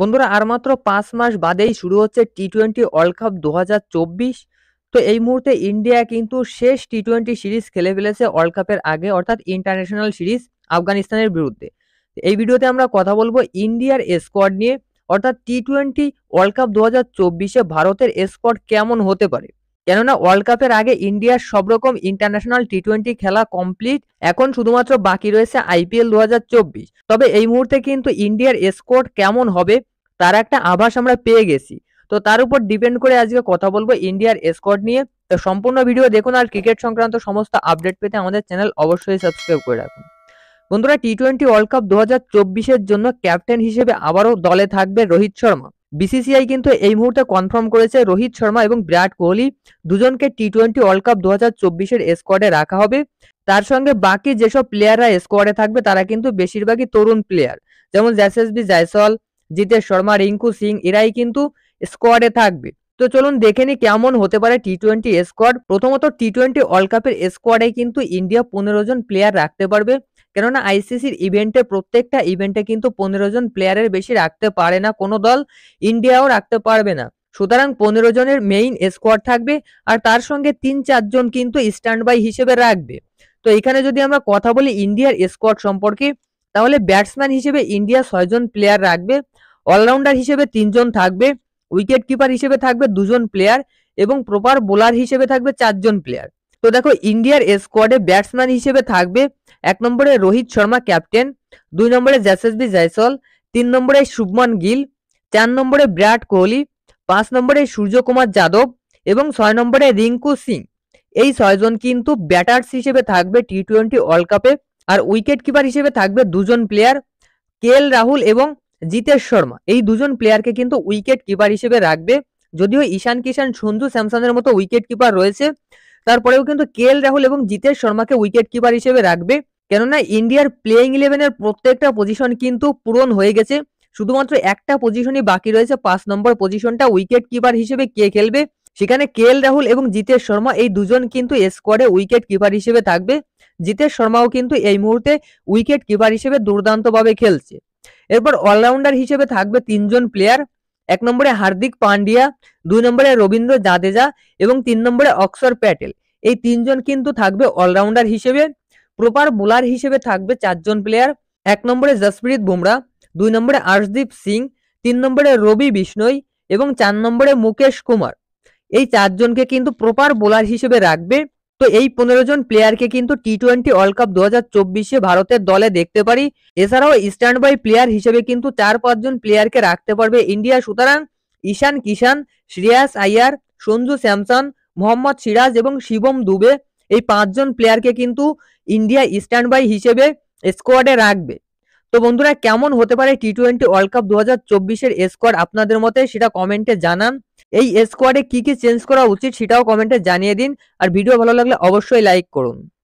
বন্ধুরা আর মাত্র পাঁচ মাস বাদেই শুরু হচ্ছে টি টোয়েন্টি ওয়ার্ল্ড কাপ দু তো এই মুহূর্তে ইন্ডিয়া কিন্তু শেষ টি টোয়েন্টি সিরিজ খেলে ফেলেছে ওয়ার্ল্ড কাপের আগে অর্থাৎ ইন্টারন্যাশনাল সিরিজ আফগানিস্তানের বিরুদ্ধে এই ভিডিওতে আমরা কথা বলবো ইন্ডিয়ার স্কোয়াড নিয়ে অর্থাৎ টি টোয়েন্টি ওয়ার্ল্ড কাপ দু চব্বিশে ভারতের স্কোয়াড কেমন হতে পারে কেননা ওয়ার্ল্ড কাপের আগে ইন্ডিয়ার সব রকম ইন্টারন্যাশনাল টি টোয়েন্টি খেলা কমপ্লিট এখন শুধুমাত্র বাকি রয়েছে আইপিএল দু তবে এই মুহূর্তে কিন্তু ইন্ডিয়ার স্কোয়াড কেমন হবে তার একটা আভাস আমরা পেয়ে গেছি তো তার উপর ডিপেন্ড করে আজকে কথা বলবো ইন্ডিয়ার স্কোয়াড নিয়ে তো সম্পূর্ণ ভিডিও দেখুন আর ক্রিকেট সংক্রান্ত সমস্ত আপডেট পেতে আমাদের চ্যানেল অবশ্যই সাবস্ক্রাইব করে রাখুন বন্ধুরা টি টোয়েন্টি ওয়ার্ল্ড কাপ দু হাজার চব্বিশের জন্য ক্যাপ্টেন হিসেবে আবারও দলে থাকবে রোহিত শর্মা বিসিসিআই কিন্তু এই মুহূর্তে কনফার্ম করেছে রোহিত শর্মা এবং বিরাট কোহলি দুজনকে টি টোয়েন্টি ওয়ার্ল্ড কাপ দু হাজার চব্বিশের স্কোয়াডে রাখা হবে তার সঙ্গে বাকি যেসব প্লেয়াররা স্কোয়াডে থাকবে তারা কিন্তু বেশিরভাগই তরুণ প্লেয়ার যেমন জ্যাসেস বি জায়সল জিতেশ শর্মা রিঙ্কু সিং এরাই কিন্তু স্কোয়াডে থাকবে তো চলুন দেখে নি কেমন হতে পারে টি টোয়েন্টি স্কোয়াড প্রথমত টি টোয়েন্টি ওয়ার্ল্ড কাপের স্কোয়াডে কিন্তু ইন্ডিয়া পনেরো জন প্লেয়ার রাখতে পারবে কেননা আইসিসির ইভেন্টে প্রত্যেকটা ইভেন্টে কিন্তু পনেরো জন প্লেয়ারের বেশি রাখতে পারে না কোনো দল ইন্ডিয়াও রাখতে পারবে না সুতরাং পনেরো জনের মেইন স্কোয়াড থাকবে আর তার সঙ্গে তিন চারজন কিন্তু স্ট্যান্ড বাই হিসেবে রাখবে তো এখানে যদি আমরা কথা বলি ইন্ডিয়ার স্কোয়াড সম্পর্কে তাহলে ব্যাটসম্যান হিসেবে ইন্ডিয়া ছয়জন প্লেয়ার রাখবে অলরাউন্ডার হিসেবে তিনজন থাকবে উইকেট কিপার হিসেবে থাকবে দুজন প্লেয়ার এবং প্রপার বোলার হিসেবে থাকবে চারজন প্লেয়ার তো দেখো ইন্ডিয়ার স্কোয়াডে ব্যাটসম্যান হিসেবে থাকবে এক নম্বরে রোহিত শর্মা ক্যাপ্টেন দুই নম্বরে জ্যাসেসবি জয়সল তিন নম্বরে শুভমান গিল চার নম্বরে বিরাট কোহলি পাঁচ নম্বরে সূর্যকুমার যাদব এবং ছয় নম্বরে রিঙ্কু সিং এই ছয়জন কিন্তু ব্যাটার্স হিসেবে থাকবে টি টোয়েন্টি ওয়ার্ল্ড কাপে আর উইকেট কিপার হিসেবে থাকবে দুজন প্লেয়ার কে রাহুল এবং জিতেশ শর্মা এই দুজন প্লেয়ারকে কিন্তু উইকেট কিপার হিসেবে রাখবে যদিও ঈশান কিষান সন্ধু স্যামসনের মতো উইকেট কিপার রয়েছে তারপরেও কিন্তু কে এল রাহুল এবং জিতেশ শর্মাকে উইকেট কিপার হিসেবে রাখবে কেননা ইন্ডিয়ার প্লেয়িং ইলেভেনের প্রত্যেকটা পজিশন কিন্তু পূরণ হয়ে গেছে শুধুমাত্র একটা পজিশনই বাকি রয়েছে পাঁচ নম্বর পজিশনটা উইকেট কিপার হিসেবে কে খেলবে সেখানে কে এল রাহুল এবং জিতেশ শর্মা এই দুজন কিন্তু স্কোয়াডে উইকেট কিপার হিসেবে থাকবে জিতেশ শর্মাও কিন্তু এই মুহূর্তে উইকেট কিপার হিসেবে দুর্দান্তভাবে খেলছে এরপর অলরাউন্ডার হিসেবে থাকবে তিনজন প্লেয়ার এক নম্বরে হার্দিক পান্ডিয়া দুই নম্বরে রবীন্দ্র জাদেজা এবং তিন নম্বরে অক্সর প্যাটেল এই তিনজন কিন্তু থাকবে অলরাউন্ডার হিসেবে প্রপার বোলার হিসেবে থাকবে চারজন প্লেয়ার এক নম্বরে জসপ্রীত বুমরা দুই নম্বরে আর্শদীপ সিং তিন নম্বরে রবি বিষ্ণই এবং চার নম্বরে মুকেশ কুমার এই চারজনকে কিন্তু প্রপার বোলার হিসেবে রাখবে তো এই পনেরো জন প্লেয়ারকে কিন্তু টি টোয়েন্টি ওয়ার্ল্ড কাপ দু হাজার চব্বিশে ভারতের দলে দেখতে পারি এছাড়াও স্ট্যান্ড বাই প্লেয়ার হিসেবে কিন্তু চার পাঁচজন প্লেয়ারকে রাখতে পারবে ইন্ডিয়া সুতরাং ঈশান কিষান শ্রেয়াস আয়ার সঞ্জু স্যামসন মোহাম্মদ সিরাজ এবং শিবম দুবে এই পাঁচজন প্লেয়ারকে কিন্তু ইন্ডিয়া স্ট্যান্ড বাই হিসেবে স্কোয়াডে রাখবে তো বন্ধুরা কেমন হতে পারে টি টোয়েন্টি ওয়ার্ল্ড কাপ দু হাজার স্কোয়াড আপনাদের মতে সেটা কমেন্টে জানান এই স্কোয়াডে কি কি চেঞ্জ করা উচিত সেটাও কমেন্টে জানিয়ে দিন আর ভিডিও ভালো লাগলে অবশ্যই লাইক করুন